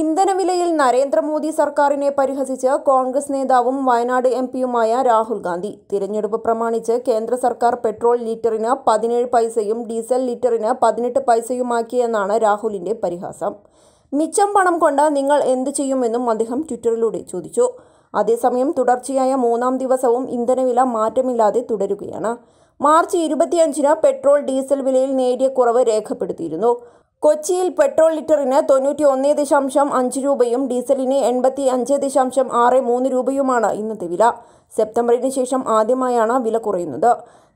ഇന്ധനവിലയിൽ നരേന്ദ്രമോദി സർക്കാരിനെ പരിഹസിച്ച് കോൺഗ്രസ് നേതാവും വയനാട് എം പിയുമായ രാഹുൽ ഗാന്ധി തിരഞ്ഞെടുപ്പ് പ്രമാണിച്ച് കേന്ദ്ര സർക്കാർ പെട്രോൾ ലിറ്ററിന് പതിനേഴ് പൈസയും ഡീസൽ ലിറ്ററിന് പതിനെട്ട് പൈസയുമാക്കിയെന്നാണ് രാഹുലിന്റെ പരിഹാസം മിച്ചം പണം കൊണ്ട് നിങ്ങൾ എന്തു ചെയ്യുമെന്നും അദ്ദേഹം ട്വിറ്ററിലൂടെ ചോദിച്ചു അതേസമയം തുടർച്ചയായ മൂന്നാം ദിവസവും ഇന്ധനവില മാറ്റമില്ലാതെ തുടരുകയാണ് മാർച്ച് ഇരുപത്തിയഞ്ചിന് പെട്രോൾ ഡീസൽ വിലയിൽ നേരിയ കുറവ് രേഖപ്പെടുത്തിയിരുന്നു കൊച്ചിയിൽ പെട്രോൾ ലിറ്ററിന് തൊണ്ണൂറ്റി ഒന്ന് ദശാംശം അഞ്ച് രൂപയും ഡീസലിന് എൺപത്തി അഞ്ച് ദശാംശം ആറ് മൂന്ന് രൂപയുമാണ് ഇന്നത്തെ വില സെപ്റ്റംബറിന് ശേഷം ആദ്യമായാണ് വില കുറയുന്നത്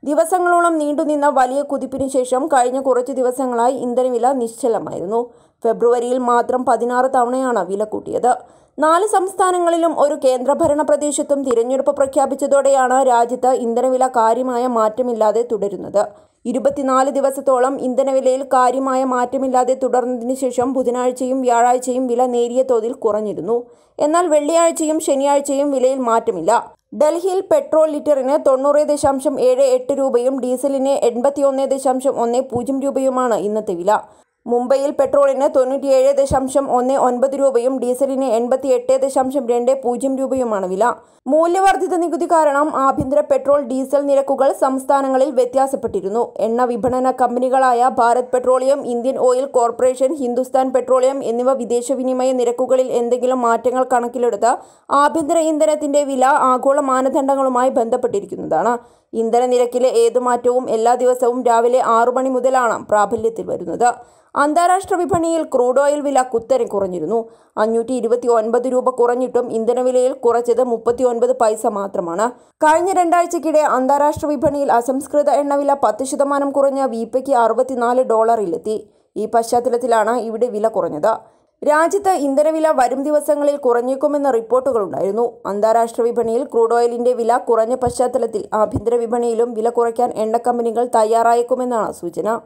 ദിവസങ്ങളോളം നീണ്ടുനിന്ന വലിയ കുതിപ്പിന് ശേഷം കഴിഞ്ഞ കുറച്ച് ദിവസങ്ങളായി ഇന്ധനവില നിശ്ചലമായിരുന്നു ഫെബ്രുവരിയിൽ മാത്രം പതിനാറ് തവണയാണ് വില കൂട്ടിയത് നാല് സംസ്ഥാനങ്ങളിലും ഒരു കേന്ദ്രഭരണ പ്രദേശത്തും തിരഞ്ഞെടുപ്പ് പ്രഖ്യാപിച്ചതോടെയാണ് രാജ്യത്ത് ഇന്ധനവില കാര്യമായ മാറ്റമില്ലാതെ തുടരുന്നത് ഇരുപത്തിനാല് ദിവസത്തോളം ഇന്ധനവിലയിൽ കാര്യമായ മാറ്റമില്ലാതെ തുടർന്നതിനു ശേഷം ബുധനാഴ്ചയും വ്യാഴാഴ്ചയും വില നേരിയ തോതിൽ കുറഞ്ഞിരുന്നു എന്നാൽ വെള്ളിയാഴ്ചയും ശനിയാഴ്ചയും വിലയിൽ മാറ്റമില്ല ഡൽഹിയിൽ പെട്രോൾ ലിറ്ററിന് തൊണ്ണൂറ് ദശാംശം ഏഴ് എട്ട് രൂപയും ഡീസലിന് എൺപത്തിയൊന്ന് ദശാംശം ഒന്ന് പൂജ്യം രൂപയുമാണ് ഇന്നത്തെ വില മുംബൈയിൽ പെട്രോളിന് തൊണ്ണൂറ്റിയേഴ് ദശാംശം ഒന്ന് ഒൻപത് രൂപയും ഡീസലിന് എട്ട് ദശാംശം രണ്ട് പൂജ്യം രൂപയുമാണ് വില മൂല്യവർദ്ധിത നികുതി കാരണം ആഭ്യന്തര പെട്രോൾ ഡീസൽ നിരക്കുകൾ സംസ്ഥാനങ്ങളിൽ വ്യത്യാസപ്പെട്ടിരുന്നു എണ്ണ വിപണന കമ്പനികളായ Bharat petroleum Indian oil corporation Hindustan petroleum എന്നിവ വിദേശ വിനിമയ നിരക്കുകളിൽ എന്തെങ്കിലും മാറ്റങ്ങൾ കണക്കിലെടുത്ത് ആഭ്യന്തര ഇന്ധനത്തിന്റെ വില ആഗോള മാനദണ്ഡങ്ങളുമായി ബന്ധപ്പെട്ടിരിക്കുന്നതാണ് ഇന്ധന നിരക്കിലെ ഏതു മാറ്റവും എല്ലാ ദിവസവും രാവിലെ ആറു മണി മുതലാണ് പ്രാബല്യത്തിൽ വരുന്നത് അന്താരാഷ്ട്ര വിപണിയിൽ ക്രൂഡ് ഓയിൽ വില കുത്തനെ കുറഞ്ഞിരുന്നു അഞ്ഞൂറ്റി ഇരുപത്തി ഒൻപത് രൂപ കുറഞ്ഞിട്ടും ഇന്ധനവിലയിൽ കുറച്ചത് മുപ്പത്തി ഒൻപത് പൈസ മാത്രമാണ് കഴിഞ്ഞ രണ്ടാഴ്ചക്കിടെ അന്താരാഷ്ട്ര വിപണിയിൽ അസംസ്കൃത എണ്ണവില പത്ത് ശതമാനം കുറഞ്ഞ വീപ്പയ്ക്ക് അറുപത്തിനാല് ഡോളറിലെത്തി ഈ പശ്ചാത്തലത്തിലാണ് ഇവിടെ വില കുറഞ്ഞത് രാജ്യത്ത് ഇന്ധനവില വരും ദിവസങ്ങളിൽ കുറഞ്ഞേക്കുമെന്ന റിപ്പോർട്ടുകളുണ്ടായിരുന്നു അന്താരാഷ്ട്ര വിപണിയിൽ ക്രൂഡ് ഓയിലിന്റെ വില കുറഞ്ഞ പശ്ചാത്തലത്തിൽ ആഭ്യന്തര വിപണിയിലും വില കുറയ്ക്കാൻ എണ്ണ കമ്പനികൾ തയ്യാറായേക്കുമെന്നാണ് സൂചന